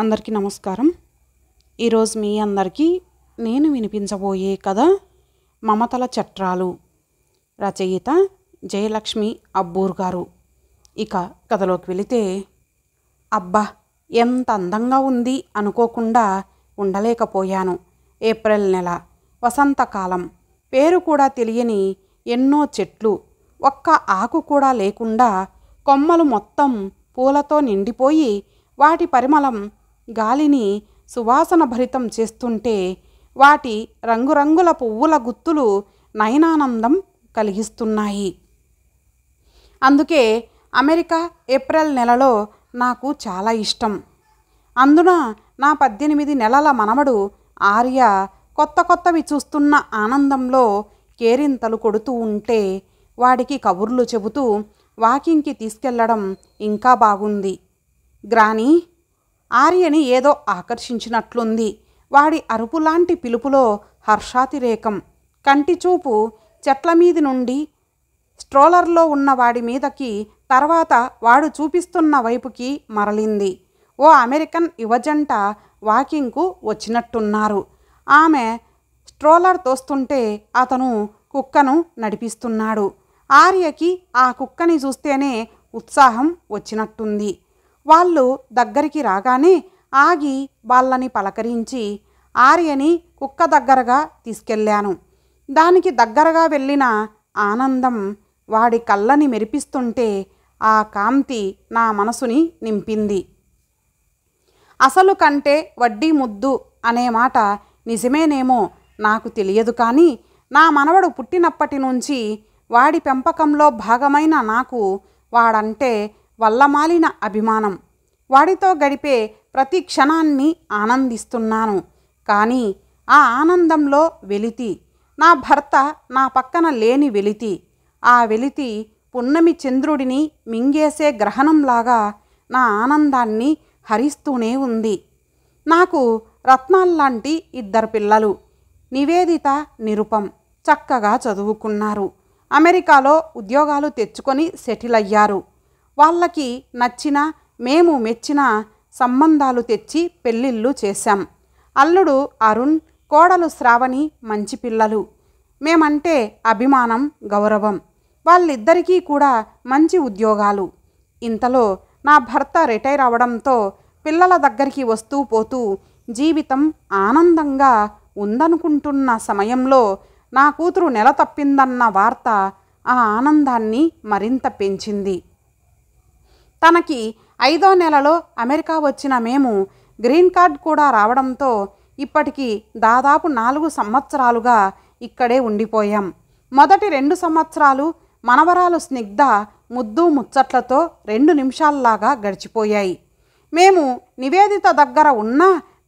అందరికీ నమస్కారం ఈరోజు మీ అందరికీ నేను వినిపించబోయే కథ మమతల చట్రాలు రచయిత జయలక్ష్మి అబ్బూర్ గారు ఇక కథలోకి వెళితే అబ్బా ఎంత అందంగా ఉంది అనుకోకుండా ఉండలేకపోయాను ఏప్రిల్ నెల వసంతకాలం పేరు కూడా తెలియని ఎన్నో చెట్లు ఒక్క ఆకు కూడా లేకుండా కొమ్మలు మొత్తం పూలతో నిండిపోయి వాటి పరిమళం గాలిని సువాసన భరితం చేస్తుంటే వాటి రంగురంగుల పువ్వుల గుత్తులు నయనానందం కలిగిస్తున్నాయి అందుకే అమెరికా ఏప్రిల్ నెలలో నాకు చాలా ఇష్టం అందున నా పద్దెనిమిది నెలల మనమడు ఆర్య కొత్త కొత్తవి చూస్తున్న ఆనందంలో కేరింతలు కొడుతూ ఉంటే వాడికి కబుర్లు చెబుతూ వాకింగ్కి తీసుకెళ్లడం ఇంకా బాగుంది గ్రానీ ఆర్యని ఏదో ఆకర్షించినట్లుంది వాడి అరుపులాంటి పిలుపులో హర్షాతిరేకం కంటిచూపు చెట్ల మీది నుండి స్ట్రోలర్లో ఉన్న వాడి మీదకి తర్వాత వాడు చూపిస్తున్న వైపుకి మరలింది ఓ అమెరికన్ యువజంట వాకింగ్కు వచ్చినట్టున్నారు ఆమె స్ట్రోలర్ తోస్తుంటే అతను కుక్కను నడిపిస్తున్నాడు ఆర్యకి ఆ కుక్కని చూస్తేనే ఉత్సాహం వచ్చినట్టుంది వాళ్ళు దగ్గరికి రాగానే ఆగి వాళ్ళని పలకరించి ఆర్యని కుక్క దగ్గరగా తీసుకెళ్ళాను దానికి దగ్గరగా వెళ్ళిన ఆనందం వాడి కళ్ళని మెరిపిస్తుంటే ఆ కాంతి నా మనసుని నింపింది అసలు కంటే వడ్డీ ముద్దు అనే మాట నిజమేనేమో నాకు తెలియదు కానీ నా మనవడు పుట్టినప్పటి నుంచి వాడి పెంపకంలో భాగమైన నాకు వాడంటే వల్లమాలిన అభిమానం వాడితో గడిపే ప్రతి క్షణాన్ని ఆనందిస్తున్నాను కానీ ఆ ఆనందంలో వెలితి నా భర్త నా పక్కన లేని వెలితి ఆ వెలితి పున్నమి చంద్రుడిని మింగేసే గ్రహణంలాగా నా ఆనందాన్ని హరిస్తూనే ఉంది నాకు రత్నాల్లాంటి ఇద్దరు పిల్లలు నివేదిత నిరుపం చక్కగా చదువుకున్నారు అమెరికాలో ఉద్యోగాలు తెచ్చుకొని సెటిల్ అయ్యారు వాళ్ళకి నచ్చిన మేము మెచ్చిన సంబంధాలు తెచ్చి పెళ్ళిళ్ళు చేశాం అల్లుడు అరుణ్ కోడలు శ్రావణి మంచి పిల్లలు మేమంటే అభిమానం గౌరవం వాళ్ళిద్దరికీ కూడా మంచి ఉద్యోగాలు ఇంతలో నా భర్త రిటైర్ అవడంతో పిల్లల దగ్గరికి వస్తూ పోతూ జీవితం ఆనందంగా ఉందనుకుంటున్న సమయంలో నా కూతురు నెల తప్పిందన్న వార్త ఆ ఆనందాన్ని మరింత పెంచింది తనకి ఐదో నెలలో అమెరికా వచ్చిన మేము గ్రీన్ కార్డ్ కూడా రావడంతో ఇప్పటికి దాదాపు నాలుగు సంవత్సరాలుగా ఇక్కడే ఉండిపోయాం మొదటి రెండు సంవత్సరాలు మనవరాలు స్నిగ్ధ ముద్దు ముచ్చట్లతో రెండు నిమిషాల్లాగా గడిచిపోయాయి మేము నివేదిత దగ్గర ఉన్న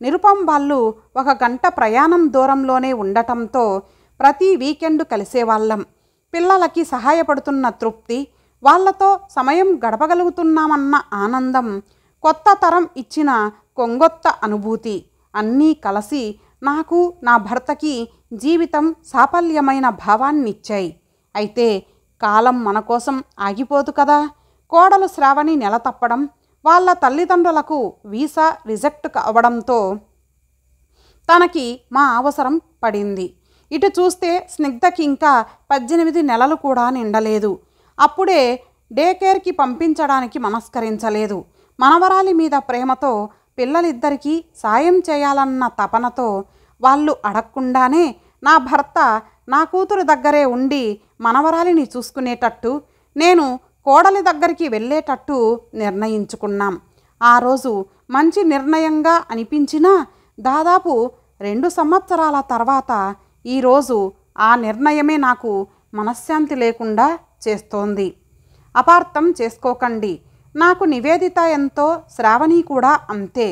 నిరుపం వాళ్ళు ఒక గంట ప్రయాణం దూరంలోనే ఉండటంతో ప్రతి వీకెండ్ కలిసేవాళ్ళం పిల్లలకి సహాయపడుతున్న తృప్తి వాళ్లతో సమయం గడపగలుగుతున్నామన్న ఆనందం కొత్త తరం ఇచ్చిన కొంగొత్త అనుభూతి అన్నీ కలిసి నాకు నా భర్తకి జీవితం సాఫల్యమైన భావాన్నిచ్చాయి అయితే కాలం మన కోసం ఆగిపోదు కదా కోడలు శ్రావణి నెల తప్పడం వాళ్ళ తల్లిదండ్రులకు వీసా రిజెక్ట్ కావడంతో తనకి మా అవసరం పడింది ఇటు చూస్తే స్నిగ్ధకి ఇంకా పద్దెనిమిది నెలలు కూడా నిండలేదు అప్పుడే డే కేర్కి పంపించడానికి మనస్కరించలేదు మనవరాలి మీద ప్రేమతో పిల్లలిద్దరికీ సాయం చేయాలన్న తపనతో వాళ్ళు అడగకుండానే నా భర్త నా కూతురు దగ్గరే ఉండి మనవరాలిని చూసుకునేటట్టు నేను కోడలి దగ్గరికి వెళ్ళేటట్టు నిర్ణయించుకున్నాం ఆ రోజు మంచి నిర్ణయంగా అనిపించినా దాదాపు రెండు సంవత్సరాల తర్వాత ఈరోజు ఆ నిర్ణయమే నాకు మనశ్శాంతి లేకుండా చేస్తోంది అపార్థం చేసుకోకండి నాకు నివేదిత ఎంతో శ్రావణి కూడా అంతే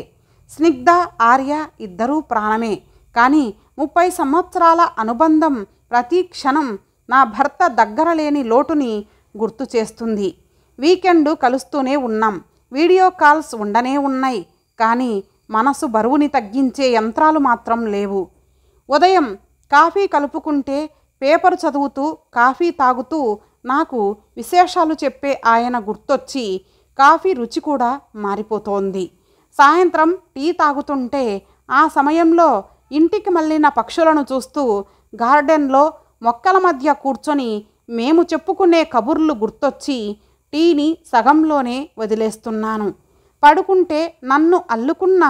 స్నిగ్ధ ఆర్య ఇద్దరూ ప్రాణమే కానీ ముప్పై సంవత్సరాల అనుబంధం ప్రతి క్షణం నా భర్త దగ్గర లేని లోటుని గుర్తు చేస్తుంది వీకెండ్ కలుస్తూనే ఉన్నాం వీడియో కాల్స్ ఉండనే ఉన్నాయి కానీ మనసు బరువుని తగ్గించే యంత్రాలు మాత్రం లేవు ఉదయం కాఫీ కలుపుకుంటే పేపర్ చదువుతూ కాఫీ తాగుతూ నాకు విశేషాలు చెప్పే ఆయన గుర్తొచ్చి కాఫీ రుచి కూడా మారిపోతోంది సాయంత్రం టీ తాగుతుంటే ఆ సమయంలో ఇంటికి మళ్ళిన పక్షులను చూస్తూ గార్డెన్లో మొక్కల మధ్య కూర్చొని మేము చెప్పుకునే కబుర్లు గుర్తొచ్చి టీని సగంలోనే వదిలేస్తున్నాను పడుకుంటే నన్ను అల్లుకున్న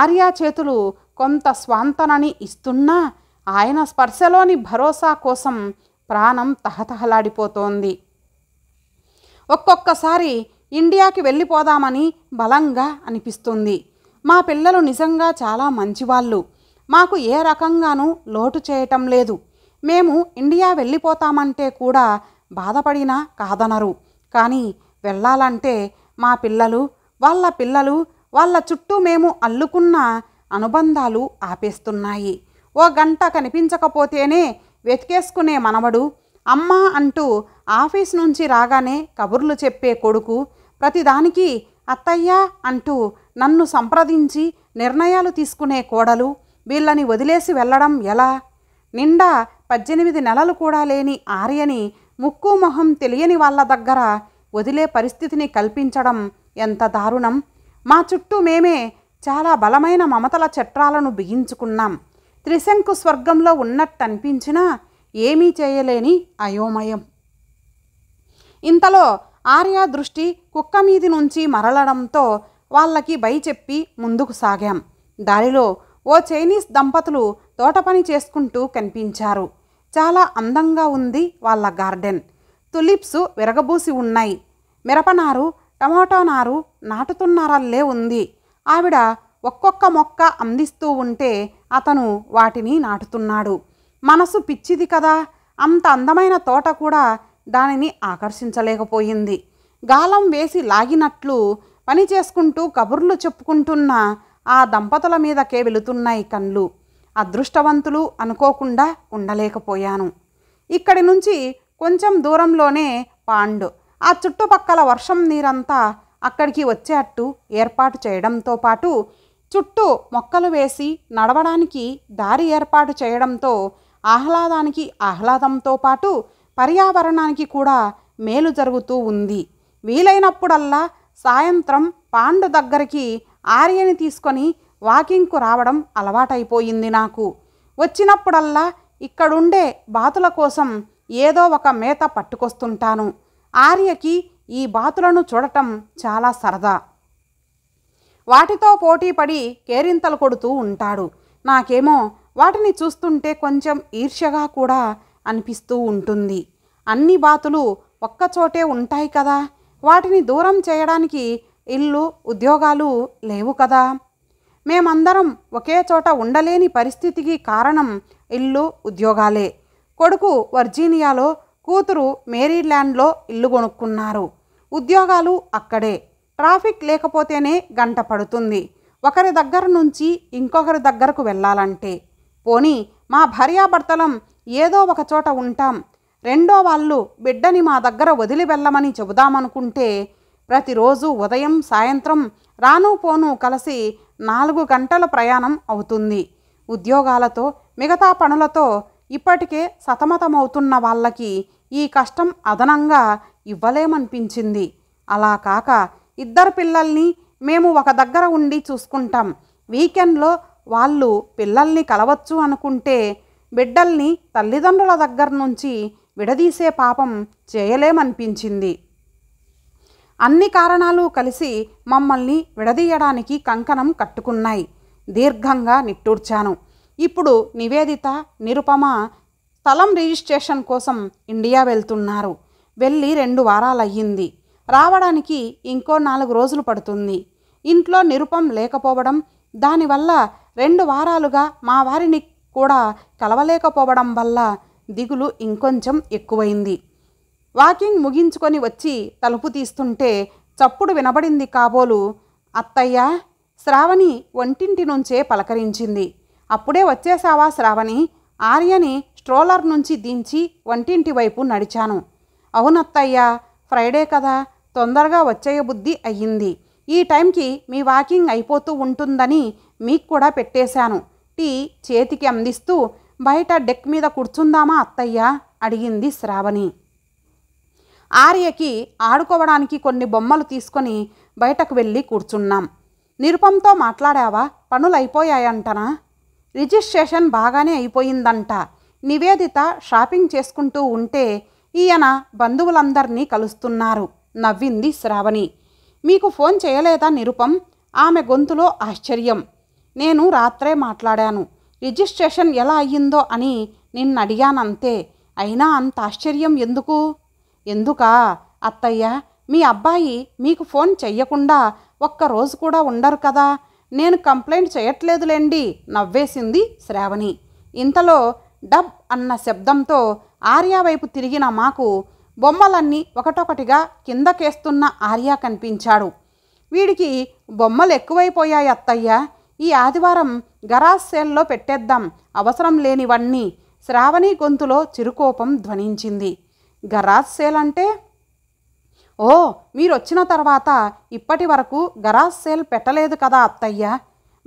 ఆర్యా చేతులు కొంత స్వాంతనని ఇస్తున్నా ఆయన స్పర్శలోని భరోసా కోసం ప్రాణం తహతహలాడిపోతోంది ఒక్కొక్కసారి ఇండియాకి వెళ్ళిపోదామని బలంగా అనిపిస్తుంది మా పిల్లలు నిజంగా చాలా మంచివాళ్ళు మాకు ఏ రకంగానూ లోటు చేయటం లేదు మేము ఇండియా వెళ్ళిపోతామంటే కూడా బాధపడినా కాదనరు కానీ వెళ్ళాలంటే మా పిల్లలు వాళ్ళ పిల్లలు వాళ్ళ చుట్టూ మేము అల్లుకున్న అనుబంధాలు ఆపేస్తున్నాయి ఓ గంట కనిపించకపోతేనే వెతికేసుకునే మనవడు అమ్మ అంటూ ఆఫీస్ నుంచి రాగానే కబుర్లు చెప్పే కొడుకు ప్రతిదానికి అత్తయ్య అంటూ నన్ను సంప్రదించి నిర్ణయాలు తీసుకునే కోడలు వీళ్ళని వదిలేసి వెళ్ళడం ఎలా నిండా పద్దెనిమిది నెలలు కూడా లేని ఆర్యని ముక్కు మొహం తెలియని వాళ్ళ దగ్గర వదిలే పరిస్థితిని కల్పించడం ఎంత దారుణం మా చుట్టూ మేమే చాలా బలమైన మమతల చట్రాలను బిగించుకున్నాం త్రిశంకు స్వర్గంలో ఉన్నట్టు అనిపించినా ఏమీ చేయలేని అయోమయం ఇంతలో ఆర్య దృష్టి కుక్క మీది నుంచి మరలడంతో వాళ్ళకి బై చెప్పి ముందుకు సాగాం దారిలో ఓ చైనీస్ దంపతులు తోట పని చేసుకుంటూ కనిపించారు చాలా అందంగా ఉంది వాళ్ళ గార్డెన్ తులిప్స్ విరగబూసి ఉన్నాయి మిరపనారు టమాటో నారు నాటుతున్నారల్లే ఉంది ఆవిడ ఒక్కొక్క మొక్క అందిస్తూ ఉంటే అతను వాటిని నాటుతున్నాడు మనసు పిచ్చిది కదా అంత అందమైన తోట కూడా దానిని ఆకర్షించలేకపోయింది గాలం వేసి లాగినట్లు పని చేసుకుంటూ కబుర్లు చెప్పుకుంటున్న ఆ దంపతుల మీదకే వెళుతున్నాయి కళ్ళు అదృష్టవంతులు అనుకోకుండా ఉండలేకపోయాను ఇక్కడి నుంచి కొంచెం దూరంలోనే పాండు ఆ చుట్టుపక్కల వర్షం నీరంతా అక్కడికి వచ్చేటట్టు ఏర్పాటు చేయడంతో పాటు చుట్టూ మొక్కలు వేసి నడవడానికి దారి ఏర్పాటు చేయడంతో ఆహ్లాదానికి ఆహ్లాదంతో పాటు పర్యావరణానికి కూడా మేలు జరుగుతూ ఉంది వీలైనప్పుడల్లా సాయంత్రం పాండు దగ్గరికి ఆర్యని తీసుకొని వాకింగ్కు రావడం అలవాటైపోయింది నాకు వచ్చినప్పుడల్లా ఇక్కడుండే బాతుల కోసం ఏదో ఒక మేత పట్టుకొస్తుంటాను ఆర్యకి ఈ బాతులను చూడటం చాలా సరదా వాటితో పోటీపడి కేరింతలు కొడుతూ ఉంటాడు నాకేమో వాటిని చూస్తుంటే కొంచెం ఈర్ష్యగా కూడా అనిపిస్తూ ఉంటుంది అన్ని బాతులు ఒక్కచోటే ఉంటాయి కదా వాటిని దూరం చేయడానికి ఇల్లు ఉద్యోగాలు లేవు కదా మేమందరం ఒకే చోట ఉండలేని పరిస్థితికి కారణం ఇల్లు ఉద్యోగాలే కొడుకు వర్జీనియాలో కూతురు మేరీల్యాండ్లో ఇల్లు కొనుక్కున్నారు ఉద్యోగాలు అక్కడే ట్రాఫిక్ లేకపోతేనే గంట పడుతుంది ఒకరి దగ్గర నుంచి ఇంకొకరి దగ్గరకు వెళ్ళాలంటే పోనీ మా భార్యాభర్తలం ఏదో ఒక చోట ఉంటాం రెండో వాళ్ళు బిడ్డని మా దగ్గర వదిలి వెళ్ళమని చెబుదామనుకుంటే ప్రతిరోజు ఉదయం సాయంత్రం రాను పోను కలిసి నాలుగు గంటల ప్రయాణం అవుతుంది ఉద్యోగాలతో మిగతా పనులతో ఇప్పటికే సతమతమవుతున్న వాళ్ళకి ఈ కష్టం అదనంగా ఇవ్వలేమనిపించింది అలా కాక ఇద్దరు పిల్లల్ని మేము ఒక దగ్గర ఉండి చూసుకుంటాం వీకెండ్లో వాళ్ళు పిల్లల్ని కలవచ్చు అనుకుంటే బిడ్డల్ని తల్లిదండ్రుల దగ్గర నుంచి విడదీసే పాపం చేయలేమనిపించింది అన్ని కారణాలు కలిసి మమ్మల్ని విడదీయడానికి కంకణం కట్టుకున్నాయి దీర్ఘంగా నిట్టూర్చాను ఇప్పుడు నివేదిత నిరుపమ స్థలం రిజిస్ట్రేషన్ కోసం ఇండియా వెళ్తున్నారు వెళ్ళి రెండు వారాలయ్యింది రావడానికి ఇంకో నాలుగు రోజులు పడుతుంది ఇంట్లో నిరుపం లేకపోవడం దానివల్ల రెండు వారాలుగా మా వారిని కూడా కలవలేకపోవడం వల్ల దిగులు ఇంకొంచెం ఎక్కువైంది వాకింగ్ ముగించుకొని వచ్చి తలుపు తీస్తుంటే చప్పుడు వినబడింది కాబోలు అత్తయ్య శ్రావణి ఒంటింటి నుంచే పలకరించింది అప్పుడే వచ్చేసావా శ్రావణి ఆర్యని స్ట్రోలర్ నుంచి దించి వంటింటి వైపు నడిచాను అవునత్తయ్య ఫ్రైడే కదా తొందరగా వచ్చే బుద్ధి అయ్యింది ఈ టైంకి మీ వాకింగ్ అయిపోతూ ఉంటుందని మీకు కూడా పెట్టేశాను టీ చేతికి అందిస్తూ బయట డెక్ మీద కూర్చుందామా అత్తయ్య అడిగింది శ్రావణి ఆర్యకి ఆడుకోవడానికి కొన్ని బొమ్మలు తీసుకొని బయటకు వెళ్ళి కూర్చున్నాం నిరుపంతో మాట్లాడావా పనులు అయిపోయాయంటనా రిజిస్ట్రేషన్ బాగానే అయిపోయిందంట నివేదిత షాపింగ్ చేసుకుంటూ ఉంటే ఈయన బంధువులందరినీ కలుస్తున్నారు నవ్వింది శ్రావణి మీకు ఫోన్ చేయలేదా నిరుపం ఆమె గొంతులో ఆశ్చర్యం నేను రాత్రే మాట్లాడాను రిజిస్ట్రేషన్ ఎలా అయ్యిందో అని నిన్నడిగానంతే అయినా అంత ఆశ్చర్యం ఎందుకు ఎందుకా అత్తయ్య మీ అబ్బాయి మీకు ఫోన్ చెయ్యకుండా ఒక్కరోజు కూడా ఉండరు కదా నేను కంప్లైంట్ చేయట్లేదులేండి నవ్వేసింది శ్రావణి ఇంతలో డబ్ అన్న శబ్దంతో ఆర్య వైపు తిరిగిన మాకు బొమ్మలన్నీ ఒకటొకటిగా కిందకేస్తున్న ఆర్య కనిపించాడు వీడికి బొమ్మలు ఎక్కువైపోయాయి అత్తయ్య ఈ ఆదివారం గరాజ్ సేల్లో పెట్టేద్దాం అవసరం లేనివన్నీ శ్రావణి గొంతులో చిరుకోపం ధ్వనించింది గరాజ్ సేల్ అంటే ఓ మీరొచ్చిన తర్వాత ఇప్పటి వరకు గరాజ్ సేల్ పెట్టలేదు కదా అత్తయ్య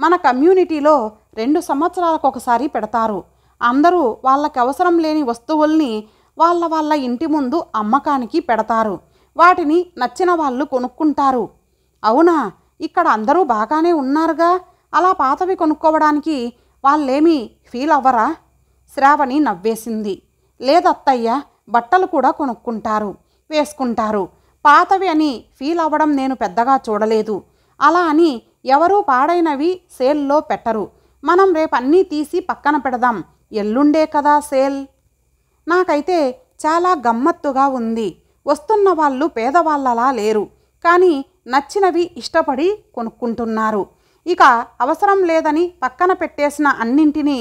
మన కమ్యూనిటీలో రెండు సంవత్సరాలకు ఒకసారి పెడతారు అందరూ వాళ్ళకి అవసరం లేని వస్తువుల్ని వాళ్ళ వాళ్ళ ఇంటి ముందు అమ్మకానికి పెడతారు వాటిని నచ్చిన వాళ్ళు కొనుక్కుంటారు అవునా ఇక్కడ అందరూ బాగానే ఉన్నారుగా అలా పాతవి కొనుక్కోవడానికి వాళ్ళేమీ ఫీల్ అవ్వరా శ్రావణి నవ్వేసింది లేదత్తయ్య బట్టలు కూడా కొనుక్కుంటారు వేసుకుంటారు పాతవి అని ఫీల్ అవ్వడం నేను పెద్దగా చూడలేదు అలా అని ఎవరూ పాడైనవి సేల్లో పెట్టరు మనం రేపు అన్నీ తీసి పక్కన పెడదాం ఎల్లుండే కదా సేల్ నాకైతే చాలా గమ్మత్తుగా ఉంది వస్తున్న వాళ్ళు పేదవాళ్ళలా లేరు కానీ నచ్చినవి ఇష్టపడి కొనుక్కుంటున్నారు ఇక అవసరం లేదని పక్కన పెట్టేసిన అన్నింటినీ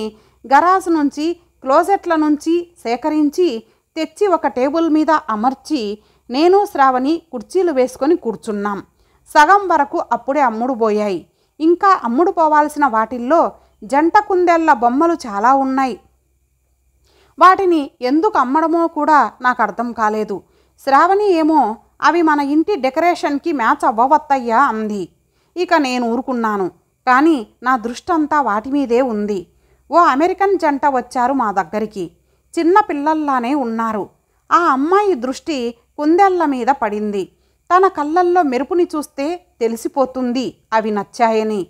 గరాజ్ నుంచి క్లోజెట్ల నుంచి సేకరించి తెచ్చి ఒక టేబుల్ మీద అమర్చి నేను శ్రావణి కుర్చీలు వేసుకొని కూర్చున్నాం సగం వరకు అప్పుడే అమ్ముడుపోయాయి ఇంకా అమ్ముడు పోవాల్సిన వాటిల్లో జంట కుందేళ్ల బొమ్మలు చాలా ఉన్నాయి వాటిని ఎందుకు అమ్మడమో కూడా నాకు అర్థం కాలేదు శ్రావణి ఏమో అవి మన ఇంటి డెకరేషన్కి మ్యాచ్ అవ్వవత్తయ్యా అంది ఇక నేను ఊరుకున్నాను కానీ నా దృష్టంతా వాటి మీదే ఉంది ఓ అమెరికన్ జంట వచ్చారు మా దగ్గరికి చిన్న పిల్లల్లానే ఉన్నారు ఆ అమ్మాయి దృష్టి కుందెళ్ల మీద పడింది తన కళ్ళల్లో మెరుపుని చూస్తే తెలిసిపోతుంది అవి నచ్చాయని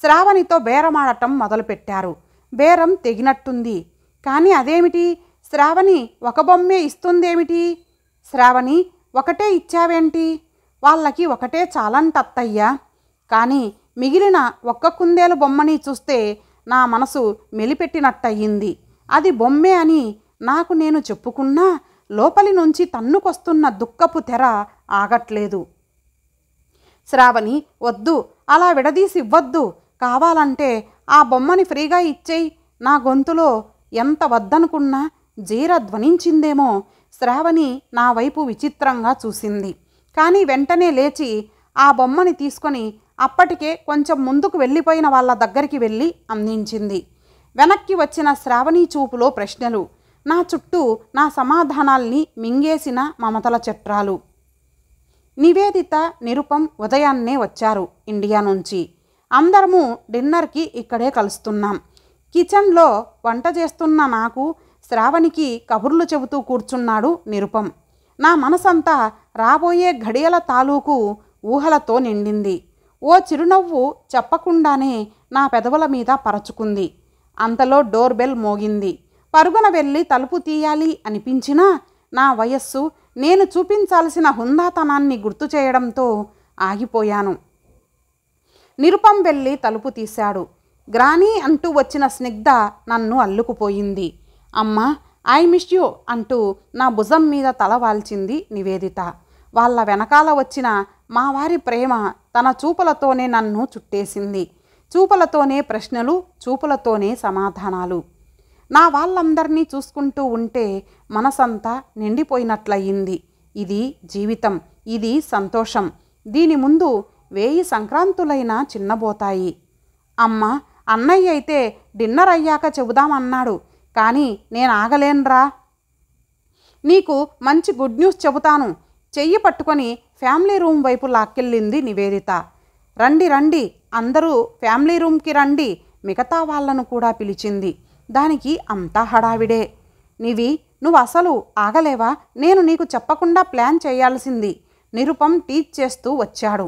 శ్రావణితో బేరమాడటం మొదలుపెట్టారు బేరం తెగినట్టుంది కానీ అదేమిటి శ్రావణి ఒక బొమ్మే ఇస్తుందేమిటి శ్రావణి ఒకటే ఇచ్చావేంటి వాళ్ళకి ఒకటే చాలంటత్తయ్యా కానీ మిగిలిన ఒక్క కుందేలు బొమ్మని చూస్తే నా మనసు మెలిపెట్టినట్టయింది అది బొమ్మే అని నాకు నేను చెప్పుకున్నా లోపలి నుంచి తన్నుకొస్తున్న దుఃఖపు తెర ఆగట్లేదు శ్రావణి వద్దు అలా విడదీసి ఇవ్వద్దు కావాలంటే ఆ బొమ్మని ఫ్రీగా ఇచ్చేయి నా గొంతులో ఎంత వద్దనుకున్నా జీర ధ్వనించిందేమో శ్రావణి నా వైపు విచిత్రంగా చూసింది కానీ వెంటనే లేచి ఆ బొమ్మని తీసుకొని అప్పటికే కొంచెం ముందుకు వెళ్ళిపోయిన వాళ్ళ దగ్గరికి వెళ్ళి అందించింది వెనక్కి వచ్చిన శ్రావణి చూపులో ప్రశ్నలు నా చుట్టూ నా సమాధానాల్ని మింగేసిన మమతల చట్రాలు నివేదిత నిరుపం ఉదయాన్నే వచ్చారు ఇండియా నుంచి అందరము డిన్నర్కి ఇక్కడే కలుస్తున్నాం కిచెన్లో వంట చేస్తున్న నాకు శ్రావణికి కబుర్లు చెబుతూ కూర్చున్నాడు నిరుపం నా మనసంతా రాబోయే ఘడియల తాలూకు ఊహలతో నిండింది ఓ చిరునవ్వు చెప్పకుండానే నా పెదవుల మీద పరచుకుంది అంతలో డోర్ బెల్ మోగింది పరుగున వెళ్ళి తలుపు తీయాలి అనిపించినా నా వయస్సు నేను చూపించాల్సిన హుందాతనాన్ని గుర్తు చేయడంతో ఆగిపోయాను నిరుపం వెళ్ళి తలుపు తీశాడు గ్రానీ అంటూ వచ్చిన స్నిగ్ధ నన్ను అల్లుకుపోయింది అమ్మ ఐ మిస్ యూ అంటూ నా భుజం మీద తల వాల్చింది నివేదిత వాళ్ళ వెనకాల వచ్చిన మా వారి ప్రేమ తన చూపులతోనే నన్ను చుట్టేసింది చూపులతోనే ప్రశ్నలు చూపులతోనే సమాధానాలు నా వాళ్ళందరినీ చూసుకుంటూ ఉంటే మనసంతా నిండిపోయినట్లయింది ఇది జీవితం ఇది సంతోషం దీని ముందు వేయి సంక్రాంతులైనా చిన్నబోతాయి అమ్మ అన్నయ్య అయితే డిన్నర్ అయ్యాక చెబుదామన్నాడు కానీ నేను ఆగలేనురా నీకు మంచి గుడ్ న్యూస్ చెబుతాను చెయ్యి పట్టుకొని ఫ్యామిలీ రూమ్ వైపు లాక్కెళ్ళింది నివేదిత రండి రండి అందరూ ఫ్యామిలీ రూమ్కి రండి మిగతా వాళ్లను కూడా పిలిచింది దానికి అంతా హడావిడే నివి నువ్వు అసలు ఆగలేవా నేను నీకు చెప్పకుండా ప్లాన్ చేయాల్సింది నిరుపం టీచ్ చేస్తూ వచ్చాడు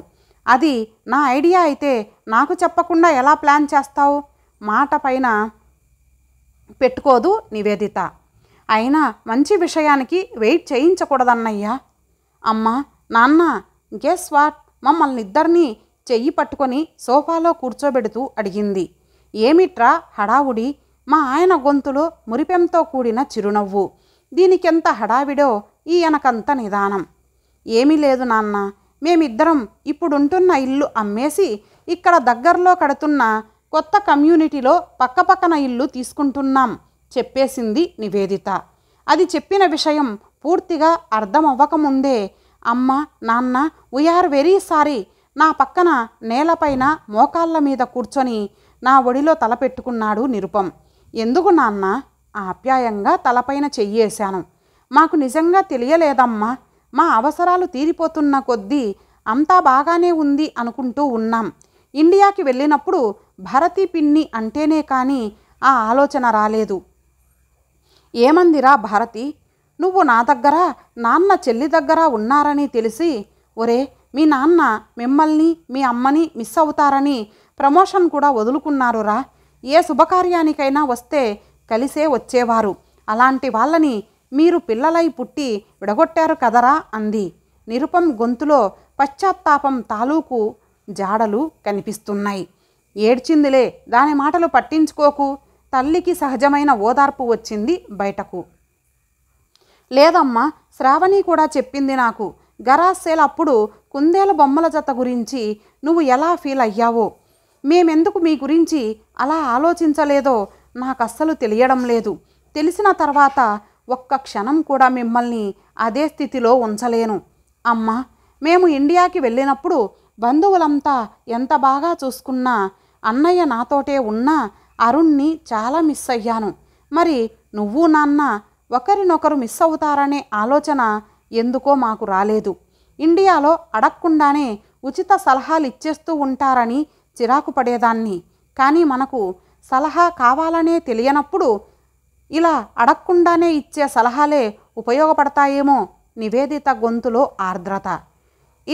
అది నా ఐడియా అయితే నాకు చెప్పకుండా ఎలా ప్లాన్ చేస్తావు మాట పైన పెట్టుకోదు నివేదిత అయినా మంచి విషయానికి వెయిట్ చేయించకూడదన్నయ్యా అమ్మా నాన్న గెస్ వాట్ మమ్మల్ని ఇద్దరినీ చెయ్యి పట్టుకొని సోఫాలో కూర్చోబెడుతూ అడిగింది ఏమిట్రా హడావుడి మా ఆయన గొంతులో మురిపెంతో కూడిన చిరునవ్వు దీనికెంత హడావిడో ఈయనకంత నిదానం ఏమీ లేదు నాన్న మేమిద్దరం ఇప్పుడుంటున్న ఇల్లు అమ్మేసి ఇక్కడ దగ్గరలో కడుతున్న కొత్త కమ్యూనిటీలో పక్కపక్కన ఇల్లు తీసుకుంటున్నాం చెప్పేసింది నివేదిత అది చెప్పిన విషయం పూర్తిగా అర్థమవ్వకముందే అమ్మ నాన్న వీఆర్ వెరీ సారీ నా పక్కన నేలపైన మోకాళ్ళ మీద కూర్చొని నా ఒడిలో తలపెట్టుకున్నాడు నిరుపం ఎందుకు నాన్న ఆప్యాయంగా తలపైన చెయ్యేశాను మాకు నిజంగా తెలియలేదమ్మా మా అవసరాలు తీరిపోతున్న కొద్దీ అంతా బాగానే ఉంది అనుకుంటూ ఉన్నాం ఇండియాకి వెళ్ళినప్పుడు భరతీ పిన్ని అంటేనే కానీ ఆ ఆలోచన రాలేదు ఏమందిరా భారతి నువ్వు నా దగ్గర నాన్న చెల్లి దగ్గర ఉన్నారని తెలిసి ఒరే మీ నాన్న మిమ్మల్ని మీ అమ్మని మిస్ అవుతారని ప్రమోషన్ కూడా వదులుకున్నారురా ఏ శుభకార్యానికైనా వస్తే కలిసే వచ్చేవారు అలాంటి వాళ్ళని మీరు పిల్లలై పుట్టి విడగొట్టారు కదరా అంది నిరుపం గొంతులో పశ్చాత్తాపం తాలూకు జాడలు కనిపిస్తున్నాయి ఏడ్చిందిలే దాని మాటలు పట్టించుకోకు తల్లికి సహజమైన ఓదార్పు వచ్చింది బయటకు లేదమ్మా శ్రావణి కూడా చెప్పింది నాకు గరాసేల అప్పుడు కుందేల బొమ్మల జత గురించి నువ్వు ఎలా ఫీల్ అయ్యావో మేమెందుకు మీ గురించి అలా ఆలోచించలేదో నాకు అస్సలు తెలియడం లేదు తెలిసిన తర్వాత ఒక్క క్షణం కూడా మిమ్మల్ని అదే స్థితిలో ఉంచలేను అమ్మా మేము ఇండియాకి వెళ్ళినప్పుడు బంధువులంతా ఎంత బాగా చూసుకున్నా అన్నయ్య నాతోటే ఉన్న అరుణ్ణి చాలా మిస్ అయ్యాను మరి నువ్వు నాన్న ఒకరినొకరు మిస్ అవుతారనే ఆలోచన ఎందుకో మాకు రాలేదు ఇండియాలో అడగకుండానే ఉచిత సలహాలు ఇచ్చేస్తూ ఉంటారని చిరాకు పడేదాన్ని కానీ మనకు సలహా కావాలనే తెలియనప్పుడు ఇలా అడగకుండానే ఇచ్చే సలహాలే ఉపయోగపడతాయేమో నివేదిత గొంతులో ఆర్ద్రత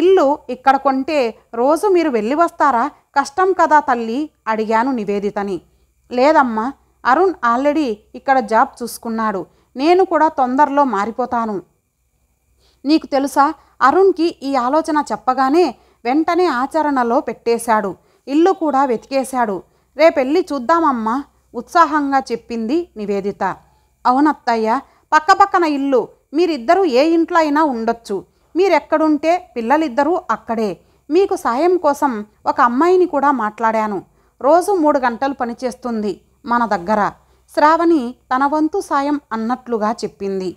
ఇల్లు ఇక్కడ కొంటే రోజు మీరు వెళ్ళి వస్తారా కష్టం కదా తల్లి అడిగాను నివేదితని లేదమ్మా అరుణ్ ఆల్రెడీ ఇక్కడ జాబ్ చూసుకున్నాడు నేను కూడా తొందరలో మారిపోతాను నీకు తెలుసా అరుణ్కి ఈ ఆలోచన చెప్పగానే వెంటనే ఆచరణలో పెట్టేశాడు ఇల్లు కూడా వెతికేశాడు రేపెళ్ళి చూద్దామమ్మా ఉత్సాహంగా చెప్పింది నివేదిత అవునత్తయ్య పక్కపక్కన ఇల్లు మీరిద్దరూ ఏ ఇంట్లో అయినా ఉండొచ్చు మీరెక్కడుంటే పిల్లలిద్దరూ అక్కడే మీకు సాయం కోసం ఒక అమ్మాయిని కూడా మాట్లాడాను రోజు మూడు గంటలు పనిచేస్తుంది మన దగ్గర శ్రావణి తన వంతు సాయం అన్నట్లుగా చెప్పింది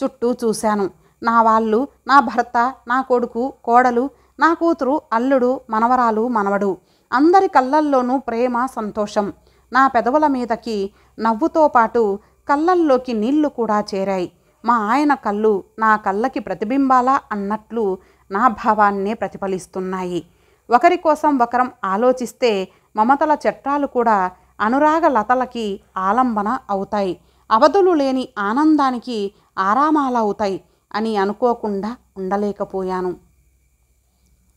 చుట్టూ చూశాను నా వాళ్ళు నా భర్త నా కొడుకు కోడలు నా కూతురు అల్లుడు మనవరాలు మనవడు అందరి కళ్ళల్లోనూ ప్రేమ సంతోషం నా పెదవుల మీదకి నవ్వుతో పాటు కళ్ళల్లోకి నీళ్లు కూడా చేరాయి మా ఆయన కళ్ళు నా కళ్ళకి ప్రతిబింబాలా అన్నట్లు నా భావాన్నే ప్రతిఫలిస్తున్నాయి ఒకరి కోసం ఒకరం ఆలోచిస్తే మమతల చట్టాలు కూడా అనురాగ లతలకి ఆలంబన అవుతాయి అవధులు లేని ఆనందానికి ఆరామాలవుతాయి అని అనుకోకుండా ఉండలేకపోయాను